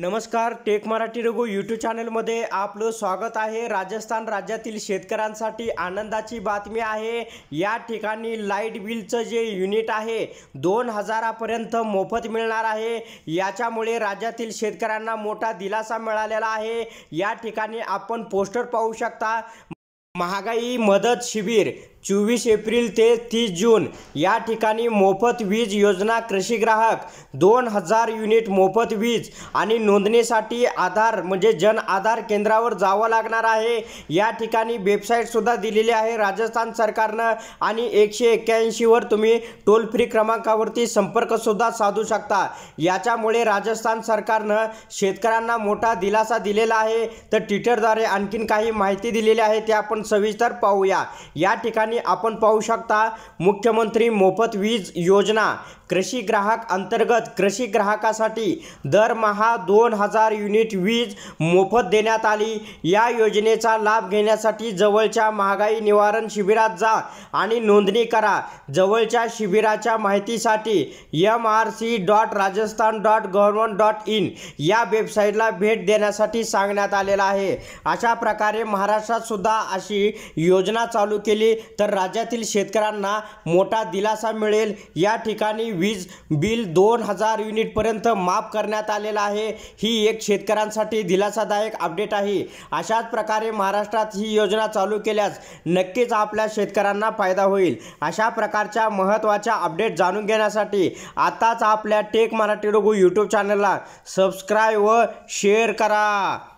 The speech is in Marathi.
नमस्कार टेक मराठी रघु यूट्यूब चॅनलमध्ये आपलं स्वागत आहे राजस्थान राज्यातील शेतकऱ्यांसाठी आनंदाची बातमी आहे या ठिकाणी लाईट बिलचं जे युनिट आहे दोन हजारापर्यंत मोफत मिळणार आहे याच्यामुळे राज्यातील शेतकऱ्यांना मोठा दिलासा मिळालेला आहे या ठिकाणी आपण पोस्टर पाहू शकता महागाई मदत शिबिर चोवीस एप्रिल ते तीस जून या ठिकाणी मोफत वीज योजना कृषी ग्राहक दोन हजार युनिट मोफत वीज आणि नोंदणीसाठी आधार म्हणजे जन आधार केंद्रावर जावं लागणार आहे या ठिकाणी वेबसाईटसुद्धा दिलेली आहे राजस्थान सरकारनं आणि एकशे एक्क्याऐंशीवर तुम्ही टोल फ्री क्रमांकावरती संपर्कसुद्धा साधू शकता याच्यामुळे राजस्थान सरकारनं शेतकऱ्यांना मोठा दिलासा दिलेला आहे तर ट्विटरद्वारे आणखीन काही माहिती दिलेली आहे ते आपण सविस्तर पाहूया या ठिकाणी ठिकाणी आपण पाहू शकता मुख्यमंत्री मोफत वीज योजना कृषी ग्राहक अंतर्गत कृषी ग्राहकासाठी दरमहा दोन हजार युनिट वीज मोफत देण्यात आली या योजनेचा लाभ घेण्यासाठी जवळच्या महागाई निवारण शिबिरात जा आणि नोंदणी करा जवळच्या शिबिराच्या माहितीसाठी M R C dot Rajasthan dot government dot in या वेबसाईटला भेट देण्यासाठी सांगण्यात आलेला आहे अशा प्रकारे महाराष्ट्रात सुद्धा अशी योजना चालू केली तर तर राज्यातील शेतकऱ्यांना मोठा दिलासा मिळेल या ठिकाणी वीज बिल दोन हजार युनिटपर्यंत माफ करण्यात आलेला आहे ही एक शेतकऱ्यांसाठी दिलासादायक अपडेट आहे अशाच प्रकारे महाराष्ट्रात ही योजना चालू केल्यास नक्कीच आपल्या शेतकऱ्यांना फायदा होईल अशा प्रकारच्या महत्त्वाच्या अपडेट जाणून घेण्यासाठी आताच आपल्या टेक मराठी रोगू यूट्यूब चॅनलला सबस्क्राईब व शेअर करा